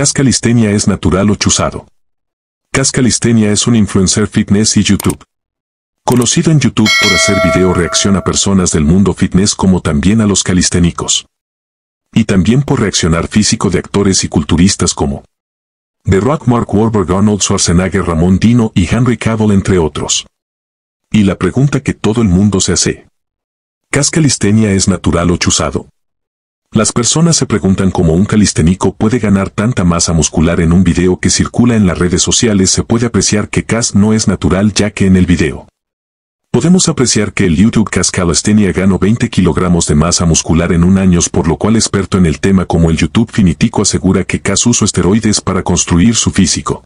Cascalistenia es natural o chuzado. Cascalistenia es un influencer fitness y YouTube. Conocido en YouTube por hacer video reacción a personas del mundo fitness como también a los calisténicos. Y también por reaccionar físico de actores y culturistas como The Rock, Mark Warburg, Arnold Schwarzenegger, Ramón Dino y Henry Cavill entre otros. Y la pregunta que todo el mundo se hace. ¿Cascalistenia es natural o chuzado? Las personas se preguntan cómo un calisténico puede ganar tanta masa muscular en un video que circula en las redes sociales se puede apreciar que Cas no es natural ya que en el video. Podemos apreciar que el YouTube Cas Calistenia ganó 20 kilogramos de masa muscular en un año por lo cual experto en el tema como el YouTube Finitico asegura que Cas usó esteroides para construir su físico.